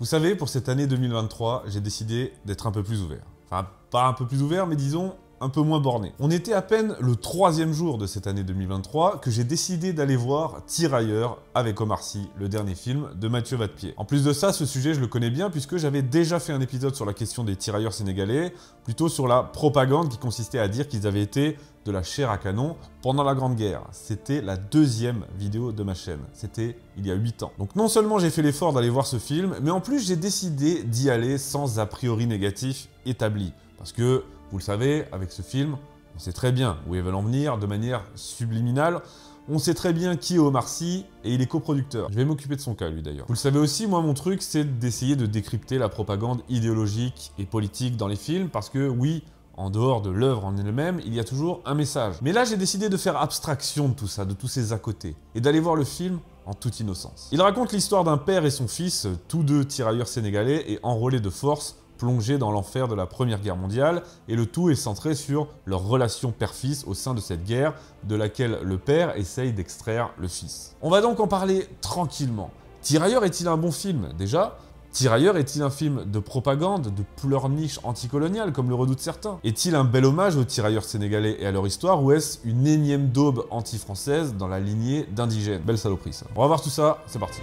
Vous savez, pour cette année 2023, j'ai décidé d'être un peu plus ouvert. Enfin, pas un peu plus ouvert, mais disons un peu moins borné. On était à peine le troisième jour de cette année 2023 que j'ai décidé d'aller voir Tirailleurs avec Omar Sy, le dernier film de Mathieu Vadepied. En plus de ça, ce sujet je le connais bien puisque j'avais déjà fait un épisode sur la question des tirailleurs sénégalais, plutôt sur la propagande qui consistait à dire qu'ils avaient été de la chair à canon pendant la Grande Guerre. C'était la deuxième vidéo de ma chaîne. C'était il y a 8 ans. Donc non seulement j'ai fait l'effort d'aller voir ce film, mais en plus j'ai décidé d'y aller sans a priori négatif établi. Parce que vous le savez, avec ce film, on sait très bien où ils veulent en venir de manière subliminale. On sait très bien qui est Omar Sy et il est coproducteur. Je vais m'occuper de son cas, lui d'ailleurs. Vous le savez aussi, moi, mon truc, c'est d'essayer de décrypter la propagande idéologique et politique dans les films parce que, oui, en dehors de l'œuvre en elle-même, il y a toujours un message. Mais là, j'ai décidé de faire abstraction de tout ça, de tous ces à côté, et d'aller voir le film en toute innocence. Il raconte l'histoire d'un père et son fils, tous deux tirailleurs sénégalais et enrôlés de force plongés dans l'enfer de la Première Guerre mondiale, et le tout est centré sur leur relation père-fils au sein de cette guerre, de laquelle le père essaye d'extraire le fils. On va donc en parler tranquillement. Tirailleurs est-il un bon film Déjà, Tirailleurs est-il un film de propagande, de pleurniche anticoloniale, comme le redoutent certains Est-il un bel hommage aux tirailleurs sénégalais et à leur histoire, ou est-ce une énième daube anti-française dans la lignée d'indigènes Belle saloperie ça. On va voir tout ça, c'est parti.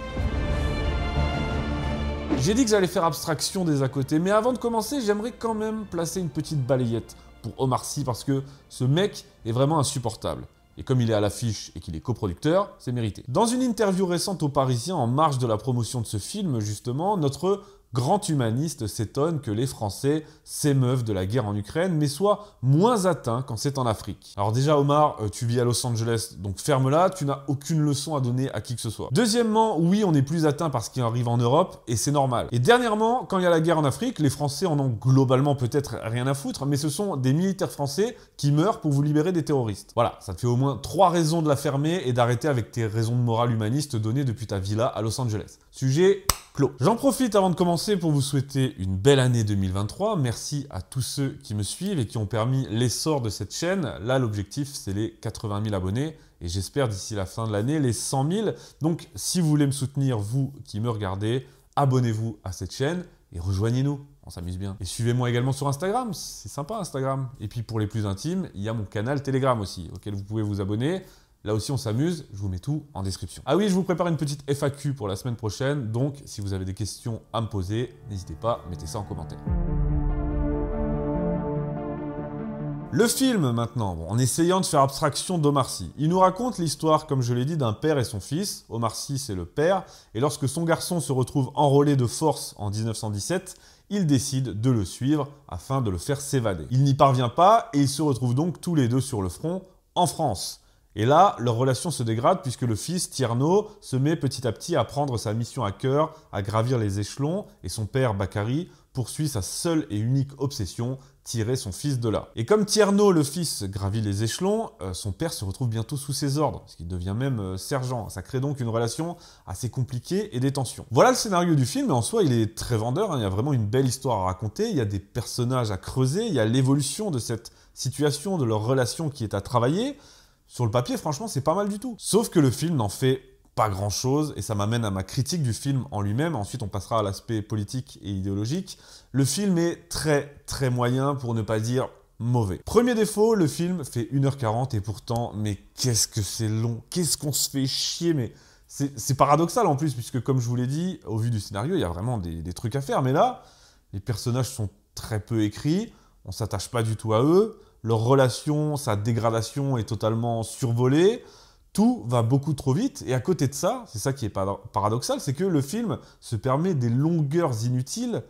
J'ai dit que j'allais faire abstraction des à côté, mais avant de commencer, j'aimerais quand même placer une petite balayette pour Omar Sy parce que ce mec est vraiment insupportable. Et comme il est à l'affiche et qu'il est coproducteur, c'est mérité. Dans une interview récente aux Parisiens en marge de la promotion de ce film, justement, notre grand humaniste s'étonne que les Français s'émeuvent de la guerre en Ukraine, mais soient moins atteints quand c'est en Afrique. Alors déjà, Omar, euh, tu vis à Los Angeles, donc ferme-la, tu n'as aucune leçon à donner à qui que ce soit. Deuxièmement, oui, on est plus atteint parce qu'il arrive en Europe, et c'est normal. Et dernièrement, quand il y a la guerre en Afrique, les Français en ont globalement peut-être rien à foutre, mais ce sont des militaires français qui meurent pour vous libérer des terroristes. Voilà, ça te fait au moins trois raisons de la fermer et d'arrêter avec tes raisons de morale humaniste données depuis ta villa à Los Angeles. Sujet J'en profite avant de commencer pour vous souhaiter une belle année 2023. Merci à tous ceux qui me suivent et qui ont permis l'essor de cette chaîne. Là, l'objectif, c'est les 80 000 abonnés et j'espère d'ici la fin de l'année les 100 000. Donc, si vous voulez me soutenir, vous qui me regardez, abonnez-vous à cette chaîne et rejoignez-nous. On s'amuse bien. Et suivez-moi également sur Instagram, c'est sympa Instagram. Et puis pour les plus intimes, il y a mon canal Telegram aussi, auquel vous pouvez vous abonner. Là aussi, on s'amuse. Je vous mets tout en description. Ah oui, je vous prépare une petite FAQ pour la semaine prochaine. Donc, si vous avez des questions à me poser, n'hésitez pas, mettez ça en commentaire. Le film maintenant, en essayant de faire abstraction d'Omar Il nous raconte l'histoire, comme je l'ai dit, d'un père et son fils. Omar c'est le père, et lorsque son garçon se retrouve enrôlé de force en 1917, il décide de le suivre afin de le faire s'évader. Il n'y parvient pas et ils se retrouvent donc tous les deux sur le front en France. Et là, leur relation se dégrade puisque le fils, Tierno, se met petit à petit à prendre sa mission à cœur, à gravir les échelons, et son père, Bakari, poursuit sa seule et unique obsession, tirer son fils de là. Et comme Tierno, le fils, gravit les échelons, euh, son père se retrouve bientôt sous ses ordres, ce qui devient même euh, sergent. Ça crée donc une relation assez compliquée et des tensions. Voilà le scénario du film, et en soi, il est très vendeur, hein. il y a vraiment une belle histoire à raconter, il y a des personnages à creuser, il y a l'évolution de cette situation, de leur relation qui est à travailler, sur le papier, franchement, c'est pas mal du tout. Sauf que le film n'en fait pas grand chose et ça m'amène à ma critique du film en lui-même. Ensuite, on passera à l'aspect politique et idéologique. Le film est très très moyen pour ne pas dire mauvais. Premier défaut, le film fait 1h40 et pourtant, mais qu'est-ce que c'est long, qu'est-ce qu'on se fait chier, mais c'est paradoxal en plus, puisque comme je vous l'ai dit, au vu du scénario, il y a vraiment des, trucs à faire, mais là, les personnages sont très peu écrits, on s'attache pas du tout à eux, leur relation, sa dégradation est totalement survolée. Tout va beaucoup trop vite. Et à côté de ça, c'est ça qui est paradoxal, c'est que le film se permet des longueurs inutiles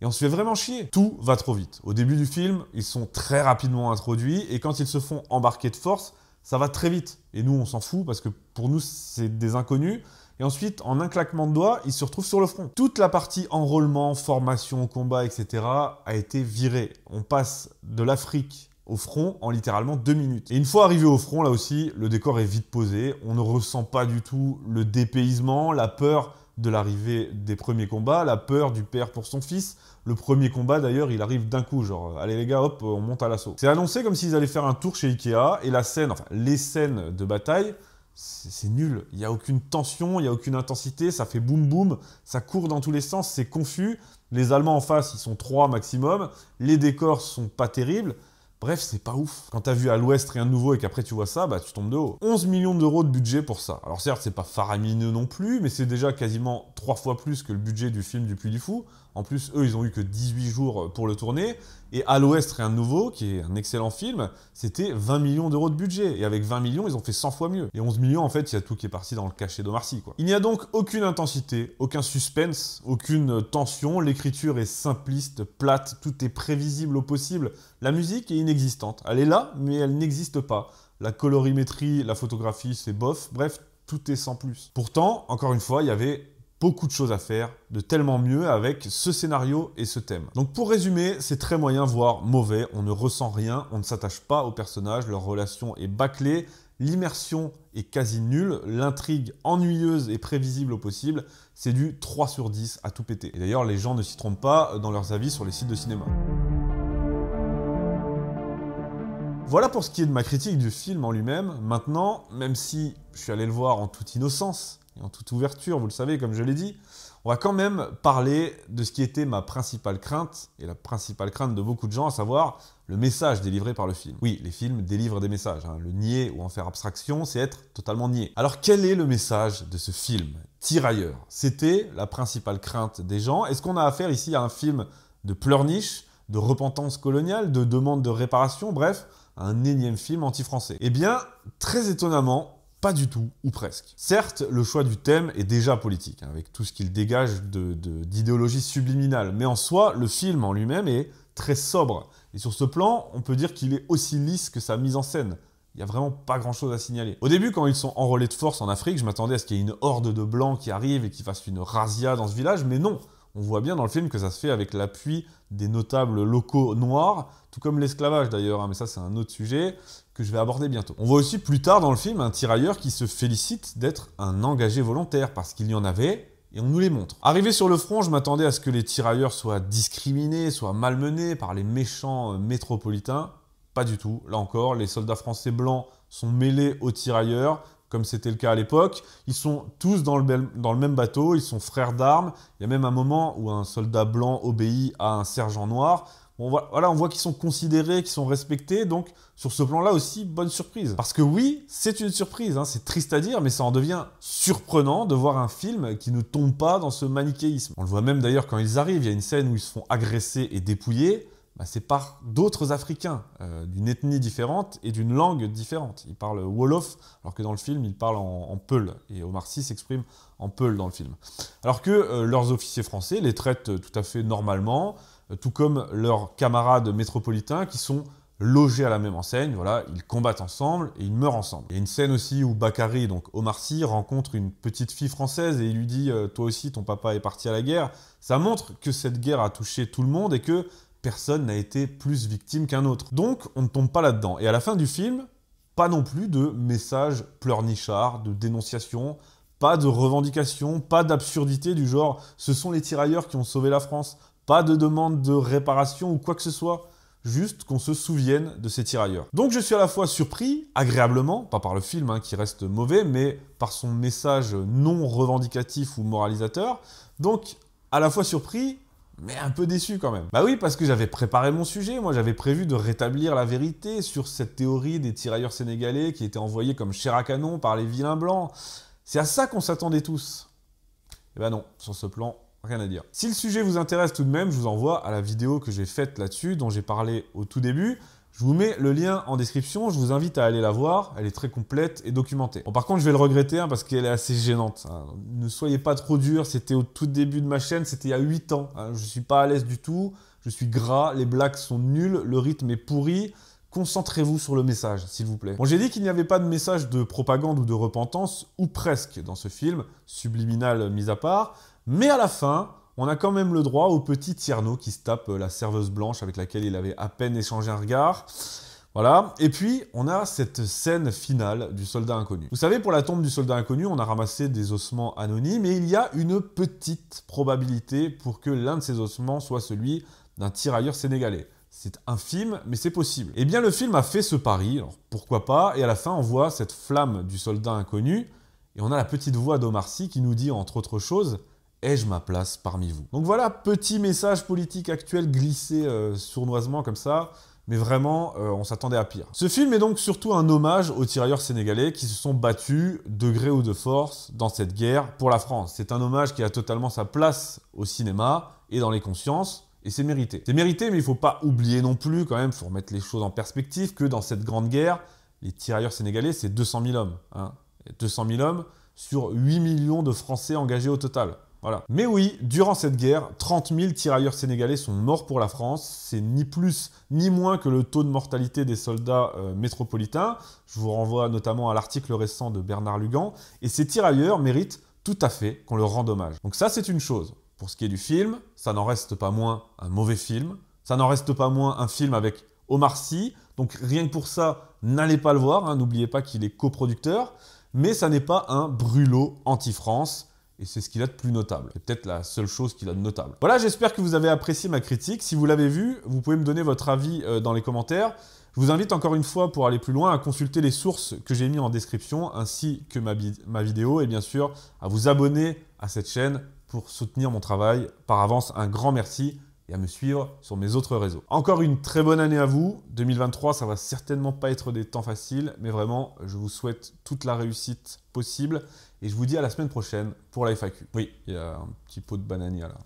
et on se fait vraiment chier. Tout va trop vite. Au début du film, ils sont très rapidement introduits et quand ils se font embarquer de force, ça va très vite. Et nous, on s'en fout parce que pour nous, c'est des inconnus. Et ensuite, en un claquement de doigts, ils se retrouvent sur le front. Toute la partie enrôlement, formation, combat, etc. a été virée. On passe de l'Afrique au front en littéralement deux minutes. Et une fois arrivé au front, là aussi, le décor est vite posé, on ne ressent pas du tout le dépaysement, la peur de l'arrivée des premiers combats, la peur du père pour son fils. Le premier combat d'ailleurs, il arrive d'un coup, genre allez les gars, hop, on monte à l'assaut. C'est annoncé comme s'ils allaient faire un tour chez Ikea, et la scène, enfin les scènes de bataille, c'est nul. Il n'y a aucune tension, il n'y a aucune intensité, ça fait boum boum, ça court dans tous les sens, c'est confus. Les Allemands en face, ils sont trois maximum, les décors sont pas terribles, Bref, c'est pas ouf. Quand t'as vu à l'ouest rien de nouveau et qu'après tu vois ça, bah tu tombes de haut. 11 millions d'euros de budget pour ça. Alors certes, c'est pas faramineux non plus, mais c'est déjà quasiment trois fois plus que le budget du film du Puy du Fou. En plus, eux, ils ont eu que 18 jours pour le tourner. Et À l'Ouest, rien de nouveau, qui est un excellent film, c'était 20 millions d'euros de budget. Et avec 20 millions, ils ont fait 100 fois mieux. Et 11 millions, en fait, c'est tout qui est parti dans le cachet de Sy, quoi. Il n'y a donc aucune intensité, aucun suspense, aucune tension. L'écriture est simpliste, plate, tout est prévisible au possible. La musique est inexistante. Elle est là, mais elle n'existe pas. La colorimétrie, la photographie, c'est bof. Bref, tout est sans plus. Pourtant, encore une fois, il y avait beaucoup de choses à faire, de tellement mieux avec ce scénario et ce thème. Donc pour résumer, c'est très moyen, voire mauvais, on ne ressent rien, on ne s'attache pas aux personnages, leur relation est bâclée, l'immersion est quasi nulle, l'intrigue ennuyeuse et prévisible au possible, c'est du 3 sur 10 à tout péter. Et d'ailleurs, les gens ne s'y trompent pas dans leurs avis sur les sites de cinéma. Voilà pour ce qui est de ma critique du film en lui-même. Maintenant, même si je suis allé le voir en toute innocence, et en toute ouverture, vous le savez, comme je l'ai dit, on va quand même parler de ce qui était ma principale crainte, et la principale crainte de beaucoup de gens, à savoir le message délivré par le film. Oui, les films délivrent des messages. Hein. Le nier ou en faire abstraction, c'est être totalement nié. Alors quel est le message de ce film Tirailleurs. C'était la principale crainte des gens. Est-ce qu'on a affaire ici à un film de pleurniche, de repentance coloniale, de demande de réparation, bref, un énième film anti-français Eh bien, très étonnamment, pas du tout, ou presque. Certes, le choix du thème est déjà politique, hein, avec tout ce qu'il dégage d'idéologie subliminale, mais en soi, le film en lui-même est très sobre. Et sur ce plan, on peut dire qu'il est aussi lisse que sa mise en scène. Il n'y a vraiment pas grand chose à signaler. Au début, quand ils sont enrôlés de force en Afrique, je m'attendais à ce qu'il y ait une horde de blancs qui arrive et qui fasse une razzia dans ce village, mais non on voit bien dans le film que ça se fait avec l'appui des notables locaux noirs, tout comme l'esclavage d'ailleurs, hein, mais ça c'est un autre sujet que je vais aborder bientôt. On voit aussi plus tard dans le film un tirailleur qui se félicite d'être un engagé volontaire, parce qu'il y en avait et on nous les montre. Arrivé sur le front, je m'attendais à ce que les tirailleurs soient discriminés, soient malmenés par les méchants euh, métropolitains. Pas du tout. Là encore, les soldats français blancs sont mêlés aux tirailleurs, comme c'était le cas à l'époque. Ils sont tous dans le, même, bateau, ils sont frères d'armes. Il y a même un moment où un soldat blanc obéit à un sergent noir. voilà, on voit qu'ils sont considérés, qu'ils sont respectés, donc sur ce plan-là aussi, bonne surprise. Parce que oui, c'est une surprise, hein. c'est triste à dire, mais ça en devient surprenant de voir un film qui ne tombe pas dans ce manichéisme. On le voit même d'ailleurs quand ils arrivent, il y a une scène où ils se font agresser et dépouiller. Bah, c'est par d'autres Africains euh, d'une ethnie différente et d'une langue différente. Ils parlent Wolof, alors que dans le film, ils parlent en, Peul. Et Omar Sy s'exprime en Peul dans le film. Alors que euh, leurs officiers français les traitent euh, tout à fait normalement, tout comme leurs camarades métropolitains qui sont logés à la même enseigne. Voilà, ils combattent ensemble et ils meurent ensemble. Il y a une scène aussi où Bakary, donc Omar Sy, rencontre une petite fille française et il lui dit Toi aussi, ton papa est parti à la guerre. Ça montre que cette guerre a touché tout le monde et que personne n'a été plus victime qu'un autre. Donc on ne tombe pas là-dedans. Et à la fin du film, pas non plus de messages pleurnichards, de dénonciation, pas de revendication, pas d'absurdité du genre ce sont les tirailleurs qui ont sauvé la France, pas de demande de réparation ou quoi que ce soit. Juste qu'on se souvienne de ces tirailleurs. Donc je suis à la fois surpris, agréablement, pas par le film hein, qui reste mauvais, mais par son message non revendicatif ou moralisateur. Donc à la fois surpris mais un peu déçu quand même. Bah oui, parce que j'avais préparé mon sujet, moi j'avais prévu de rétablir la vérité sur cette théorie des tirailleurs sénégalais qui étaient envoyés comme chair à canon par les vilains blancs. C'est à ça qu'on s'attendait tous. Et eh bah ben non, sur ce plan, rien à dire. Si le sujet vous intéresse tout de même, je vous envoie à la vidéo que j'ai faite là-dessus, dont j'ai parlé au tout début. Je vous mets le lien en description, je vous invite à aller la voir, elle est très complète et documentée. Bon par contre je vais le regretter hein, parce qu'elle est assez gênante. Hein. Ne soyez pas trop dur, c'était au tout début de ma chaîne, c'était il y a 8 ans. Hein. Je ne suis pas à l'aise du tout, je suis gras, les blagues sont nulles, le rythme est pourri. Concentrez-vous sur le message, s'il vous plaît. Bon, j'ai dit qu'il n'y avait pas de message de propagande ou de repentance, ou presque, dans ce film, subliminal mis à part, mais à la fin, on a quand même le droit au petit Tierno qui se tape euh, la serveuse blanche avec laquelle il avait à peine échangé un regard. Voilà. Et puis, on a cette scène finale du soldat inconnu. Vous savez, pour la tombe du soldat inconnu, on a ramassé des ossements anonymes et il y a une petite probabilité pour que l'un de ces ossements soit celui d'un tirailleur sénégalais. C'est infime, mais c'est possible. Et eh bien, le film a fait ce pari, alors pourquoi pas, et à la fin, on voit cette flamme du soldat inconnu et on a la petite voix d'Omar Sy qui nous dit, entre autres choses, ai-je ma place parmi vous Donc voilà, petit message politique actuel glissé euh, sournoisement comme ça. Mais vraiment, euh, on s'attendait à pire. Ce film est donc surtout un hommage aux tirailleurs sénégalais qui se sont battus, de gré ou de force, dans cette guerre pour la France. C'est un hommage qui a totalement sa place au cinéma et dans les consciences, et c'est mérité. C'est mérité, mais il ne faut pas oublier non plus, quand même, il faut remettre les choses en perspective, que dans cette grande guerre, les tirailleurs sénégalais, c'est 200 000 hommes. 200 hein. 000 hommes sur 8 millions de Français engagés au total. Mais oui, durant cette guerre, 30 000 tirailleurs sénégalais sont morts pour la France. C'est ni plus ni moins que le taux de mortalité des soldats euh, métropolitains. Je vous renvoie notamment à l'article récent de Bernard Lugan. Et ces tirailleurs méritent tout à fait qu'on leur rende hommage. Donc ça, c'est une chose. Pour ce qui est du film, ça n'en reste pas moins un mauvais film. Ça n'en reste pas moins un film avec Omar Sy. Donc rien que pour ça, n'allez pas le voir. Hein. N'oubliez pas qu'il est coproducteur. Mais ça n'est pas un brûlot anti-France et c'est ce qu'il a de plus notable. C'est peut-être la seule chose qu'il a de notable. Voilà, j'espère que vous avez apprécié ma critique. Si vous l'avez vue, vous pouvez me donner votre avis euh, dans les commentaires. Je vous invite encore une fois, pour aller plus loin, à consulter les sources que j'ai mis en description, ainsi que ma, ma vidéo, et bien sûr, à vous abonner à cette chaîne pour soutenir mon travail. Par avance, un grand merci et à me suivre sur mes autres réseaux. Encore une très bonne année à vous. 2023, ça va certainement pas être des temps faciles, mais vraiment, je vous souhaite toute la réussite possible et je vous dis à la semaine prochaine pour la FAQ. Oui, il y a un petit pot de bananier là.